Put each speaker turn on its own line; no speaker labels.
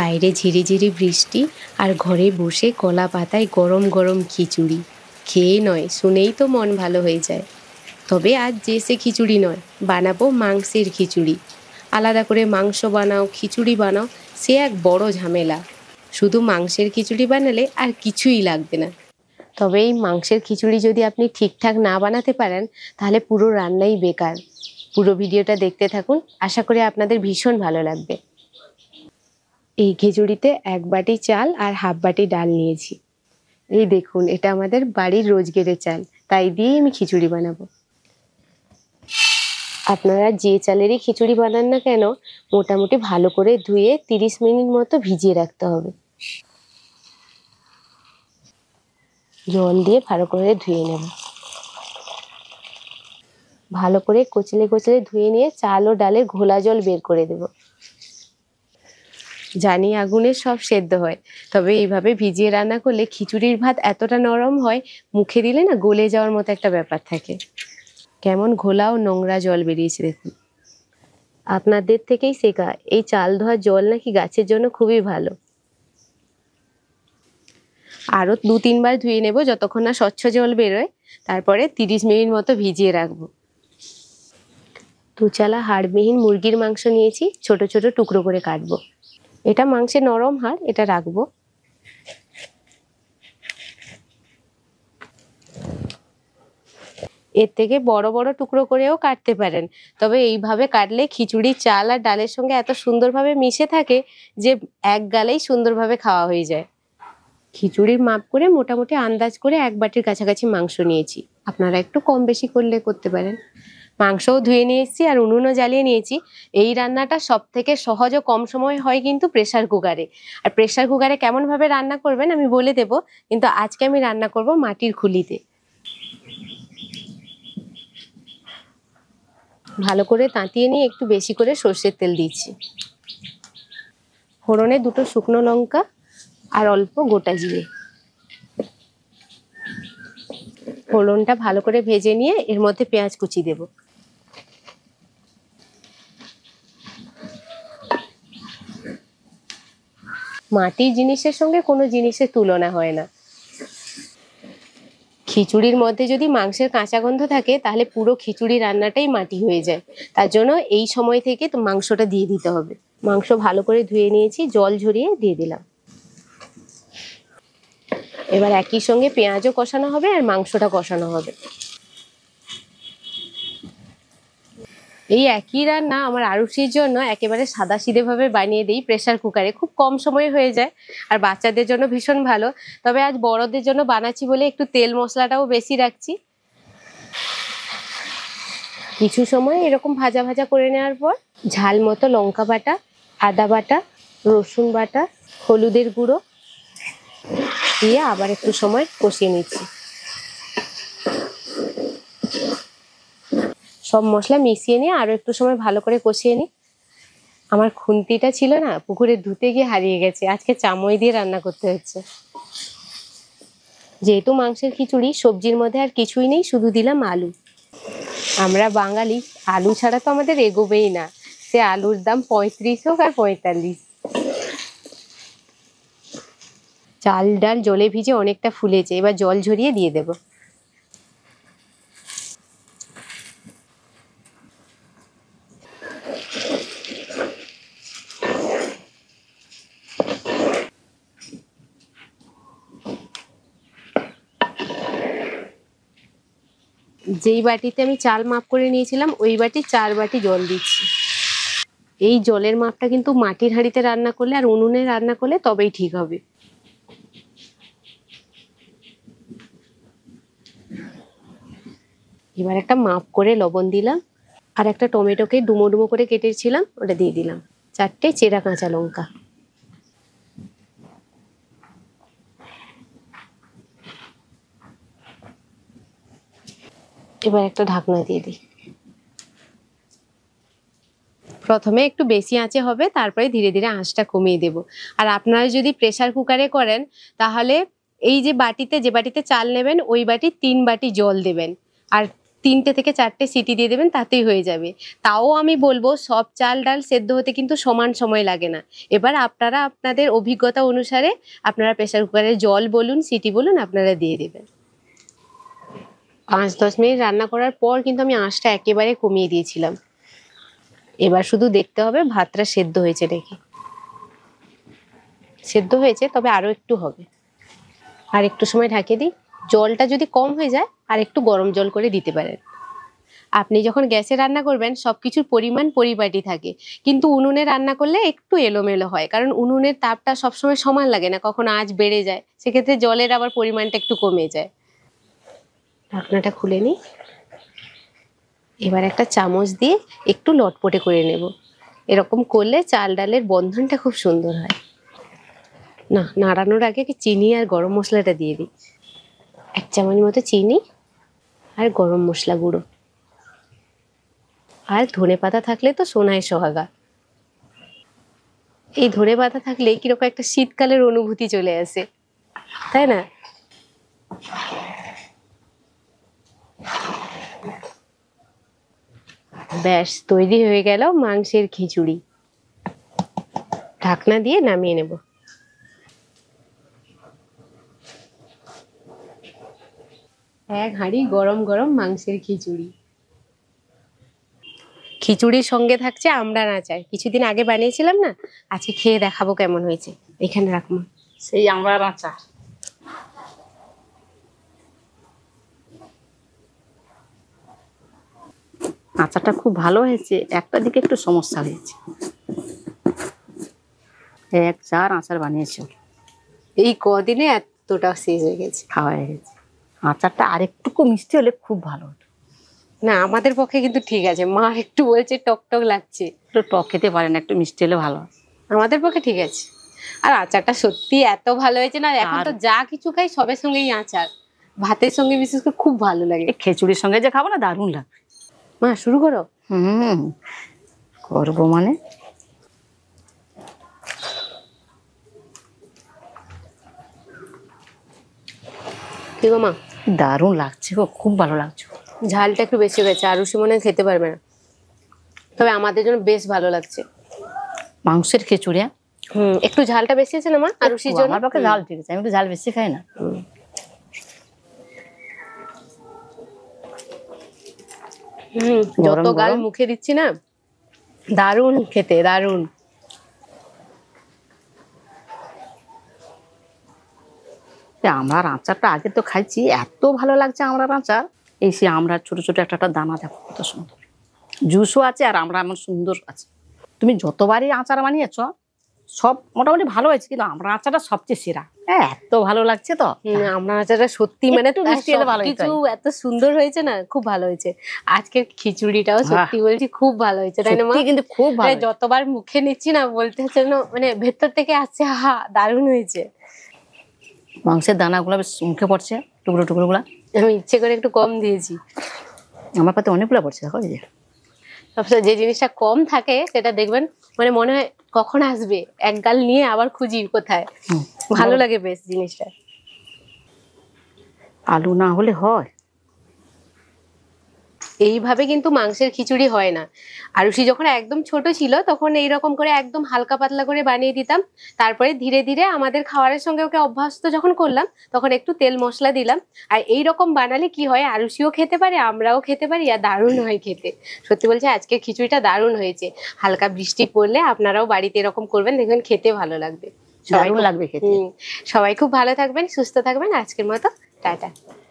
বাইরে ঝিরিঝিরি বৃষ্টি আর ঘরে বসে কলা পাতায় গরম গরম খিচুড়ি খেয়ে নয় শুনেই তো মন ভালো হয়ে যায় তবে আজ যে সে খিচুড়ি নয় বানাবো মাংসের খিচুড়ি আলাদা করে মাংস বানাও খিচুড়ি বানাও সে এক বড় ঝামেলা শুধু মাংসের খিচুড়ি বানালে আর কিছুই লাগবে না তবে এই মাংসের খিচুড়ি যদি আপনি ঠিকঠাক না বানাতে পারেন তাহলে পুরো রান্নাই বেকার পুরো ভিডিওটা দেখতে থাকুন আশা করি আপনাদের ভীষণ ভালো লাগবে এই খিচুড়িতে এক বাটি চাল আর হাফ বাটি ডাল নিয়েছি এই দেখুন এটা আমাদের বাড়ির রোজগেরে চাল তাই দিয়েই আমি খিচুড়ি বানাবো আপনারা যে চালেরই খিচুড়ি বানান না কেন মোটামুটি ভালো করে ধুয়ে তিরিশ মিনিট মতো ভিজিয়ে রাখতে হবে জল দিয়ে ভালো করে ধুয়ে নেব ভালো করে কচলে কচলে ধুয়ে নিয়ে চাল ও ডালে ঘোলা জল বের করে দেবো জানি আগুনে সব সেদ্ধ হয় তবে এইভাবে ভিজিয়ে রান্না করলে খিচুড়ির ভাত এতটা নরম হয় মুখে দিলে না গলে যাওয়ার মতো একটা ব্যাপার থাকে কেমন ঘোলা ও নোংরা জল বেরিয়েছে দেখুন আপনাদের থেকেই শেখা এই চাল ধোয়ার জল নাকি গাছের জন্য খুবই ভালো আরও দু তিনবার ধুয়ে নেব যতক্ষণ না স্বচ্ছ জল বেরোয় তারপরে তিরিশ মিনিট মতো ভিজিয়ে রাখবো দুচালা হাড়বিহীন মুরগির মাংস নিয়েছি ছোট ছোট টুকরো করে কাটবো এটা মাংসে নরম হাড় এটা রাখবো এর থেকে বড় বড় টুকরো করেও কাটতে পারেন তবে এইভাবে কাটলে খিচুড়ি চাল আর ডালের সঙ্গে এত সুন্দরভাবে মিশে থাকে যে এক গালেই সুন্দরভাবে খাওয়া হয়ে যায় খিচুড়ির মাপ করে মোটামুটি আন্দাজ করে এক বাটির কাছাকাছি মাংস নিয়েছি আপনারা একটু কম বেশি করলে করতে পারেন মাংসও ধুয়ে নিয়ে এসেছি আর উনুনও জ্বালিয়ে নিয়েছি এই রান্নাটা সব থেকে সহজ ও কম সময় হয় কিন্তু প্রেশার কুকারে আর প্রেশার কুকারে কেমনভাবে রান্না করবেন আমি বলে দেব কিন্তু আজকে আমি রান্না করব মাটির খুলিতে ভালো করে তাঁতিয়ে নিয়ে একটু বেশি করে সর্ষের তেল দিচ্ছি ফোড়নে দুটো শুকনো লঙ্কা আর অল্প গোটা জিরে ফোড়নটা ভালো করে ভেজে নিয়ে এর মধ্যে পেঁয়াজ কুচি দেবো মাটির জিনিসের সঙ্গে কোনো জিনিসের তুলনা হয় না খিচুড়ির মধ্যে যদি মাংসের কাঁচা গন্ধ থাকে তাহলে পুরো খিচুড়ি রান্নাটাই মাটি হয়ে যায় তার জন্য এই সময় থেকে তো মাংসটা দিয়ে দিতে হবে মাংস ভালো করে ধুয়ে নিয়েছি জল ঝরিয়ে দিয়ে দিলাম এবার একই সঙ্গে পেঁয়াজও কষানো হবে আর মাংসটা কষানো হবে এই একই রান্না আমার আরুষির জন্য একেবারে সাদা সিধেভাবে বানিয়ে দিই প্রেশার কুকারে খুব কম সময়ে হয়ে যায় আর বাচ্চাদের জন্য ভীষণ ভালো তবে আজ বড়দের জন্য বানাচ্ছি বলে একটু তেল মশলাটাও বেশি রাখছি কিছু সময় এরকম ভাজা ভাজা করে নেওয়ার পর ঝাল মতো লঙ্কা বাটা আদা বাটা রসুন বাটা হলুদের গুঁড়ো দিয়ে আবার একটু সময় কষিয়ে নিচ্ছি সব মশলা মিশিয়ে নিয়ে আরও একটু সময় ভালো করে কষিয়ে নিই আমার খুন্তিটা ছিল না পুকুরে ধুতে গিয়ে হারিয়ে গেছে আজকে চামই দিয়ে রান্না করতে হচ্ছে যেহেতু মাংসের খিচুড়ি সবজির মধ্যে আর কিছুই নেই শুধু দিলাম আলু আমরা বাঙালি আলু ছাড়া তো আমাদের এগোবেই না সে আলুর দাম পঁয়ত্রিশ হোক আর পঁয়তাল্লিশ চাল ডাল জলে ভিজে অনেকটা ফুলেছে এবার জল ঝরিয়ে দিয়ে দেবো যেই বাটিতে আমি চাল মাপ করে নিয়েছিলাম ওই বাটি চার বাটি জল দিচ্ছি এই জলের মাপটা কিন্তু মাটির হাঁড়িতে রান্না করলে আর উনুনে রান্না করলে তবেই ঠিক হবে এবার একটা মাপ করে লবণ দিলাম আর একটা টমেটোকে ডুমো ডুমো করে কেটেছিলাম ওটা দিয়ে দিলাম চারটে চেরা কাঁচা লঙ্কা এবার একটা ঢাকনা দিয়ে দিই প্রথমে একটু বেশি আঁচে হবে তারপরে ধীরে ধীরে আঁচটা কমিয়ে দেব আর আপনারা যদি প্রেশার কুকারে করেন তাহলে এই যে বাটিতে যে বাটিতে চাল নেবেন ওই বাটি তিন বাটি জল দেবেন আর তিনটে থেকে চারটে সিটি দিয়ে দেবেন তাতেই হয়ে যাবে তাও আমি বলবো সব চাল ডাল সেদ্ধ হতে কিন্তু সমান সময় লাগে না এবার আপনারা আপনাদের অভিজ্ঞতা অনুসারে আপনারা প্রেশার কুকারে জল বলুন সিটি বলুন আপনারা দিয়ে দেবেন পাঁচ দশ মিনিট রান্না করার পর কিন্তু আমি আঁশটা একেবারে কমিয়ে দিয়েছিলাম এবার শুধু দেখতে হবে ভাতটা সেদ্ধ হয়েছে নাকি সেদ্ধ হয়েছে তবে আরও একটু হবে আর একটু সময় ঢাকে দিই জলটা যদি কম হয়ে যায় আর একটু গরম জল করে দিতে পারেন আপনি যখন গ্যাসে রান্না করবেন সব কিছুর পরিমাণ পরিপাটি থাকে কিন্তু উনুনে রান্না করলে একটু এলোমেলো হয় কারণ উনুনের তাপটা সবসময় সমান লাগে না কখন আঁচ বেড়ে যায় সেক্ষেত্রে জলের আবার পরিমাণটা একটু কমে যায় ঢাকনাটা খুলে নিই এবার একটা চামচ দিয়ে একটু লটপটে করে নেব এরকম করলে চাল ডালের বন্ধনটা খুব সুন্দর হয় না নাড়ানোর আগে চিনি আর গরম মশলাটা দিয়ে দিই এক চামচ মতো চিনি আর গরম মশলা গুঁড়ো আর ধনে পাতা থাকলে তো সোনায় সোহাগা এই ধনে পাতা থাকলে কিরকম একটা শীতকালের অনুভূতি চলে আসে তাই না ব্যাস তৈরি হয়ে গেল মাংসের খিচুড়ি ঢাকনা দিয়ে নামিয়ে নেবো এক হাঁড়ি গরম গরম মাংসের খিচুড়ি খিচুড়ির সঙ্গে থাকছে আমরা না চাই কিছুদিন আগে বানিয়েছিলাম না আজকে খেয়ে দেখাবো কেমন হয়েছে এখানে রাখবো সেই আমরা না চা আচারটা খুব ভালো হয়েছে একটা দিকে একটু সমস্যা হয়েছে এক চার আচার বানিয়েছ এই কদিনে এতটা শেষ হয়ে গেছে খাওয়া হয়ে গেছে আচারটা আরেকটুকু মিষ্টি হলে খুব ভালো হতো না আমাদের পক্ষে কিন্তু ঠিক আছে মা একটু বলছে টক টক লাগছে একটু টক খেতে পারে না একটু মিষ্টি হলে ভালো আমাদের পক্ষে ঠিক আছে আর আচারটা সত্যি এত ভালো হয়েছে না এখন তো যা কিছু খাই সবের সঙ্গেই আচার ভাতের সঙ্গে বিশেষ করে খুব ভালো লাগে খিচুড়ির সঙ্গে যে খাবো না দারুণ লাগে মা শুরু করো হুম করবো মানে কি গো মা দারুণ লাগছে গো খুব ভালো লাগছে ঝালটা একটু বেশি হয়েছে আর রুশি মনে খেতে পারবে না তবে আমাদের জন্য বেশ ভালো লাগছে মাংসের খিচুড়ি হ্যাঁ? হুম একটু ঝালটা বেশি আছে না মা আর রুশির জন্য আমার পক্ষে ঝাল ঠিক আছে আমি একটু ঝাল বেশি খাই না হুম যত গাল মুখে দিচ্ছি না দারুণ খেতে দারুণ আমরা আচারটা আগে তো খাইছি এত ভালো লাগছে আমরা আচার এই সে আমরা ছোট ছোট একটা একটা দানা দেখো কত সুন্দর জুসও আছে আর আমরা এমন সুন্দর আছে তুমি যতবারই আচার বানিয়েছ সব মোটামুটি ভালো হয়েছে কিন্তু আমরা আচারটা সবচেয়ে সেরা হ্যাঁ, এত ভালো লাগছে তো আমরা আচারটা সত্যি মানে কিছু এত সুন্দর হয়েছে না খুব ভালো হয়েছে আজকের খিচুড়িটাও সত্যি বলছি খুব ভালো হয়েছে তাই না কিন্তু খুব ভালো মানে যতবার মুখে নিচ্ছি না বলতে হচ্ছে মানে ভেতর থেকে আসছে হা দারুণ হয়েছে মাংসের দানাগুলো বেশ মুখে পড়ছে টুকরো টুকরোগুলো আমি ইচ্ছে করে একটু কম দিয়েছি আমার পাতে অনেকগুলো পড়ছে দেখো যে সবসময় যে জিনিসটা কম থাকে সেটা দেখবেন মানে মনে হয় কখন আসবে এক গাল নিয়ে আবার খুঁজি কোথায় ভালো লাগে বেশ জিনিসটা আলু না হলে হয় এইভাবে কিন্তু মাংসের খিচুড়ি হয় না আরুষি যখন একদম ছোট ছিল তখন এই রকম করে একদম হালকা পাতলা করে বানিয়ে দিতাম তারপরে ধীরে ধীরে আমাদের খাওয়ারের সঙ্গে ওকে অভ্যস্ত যখন করলাম তখন একটু তেল মশলা দিলাম আর এই রকম বানালে কি হয় আরুষিও খেতে পারে আমরাও খেতে পারি আর দারুণ হয় খেতে সত্যি বলছে আজকে খিচুড়িটা দারুণ হয়েছে হালকা বৃষ্টি পড়লে আপনারাও বাড়িতে এরকম করবেন দেখবেন খেতে ভালো লাগবে সবাই লাগবে খেতে সবাই খুব ভালো থাকবেন সুস্থ থাকবেন আজকের মতো টাটা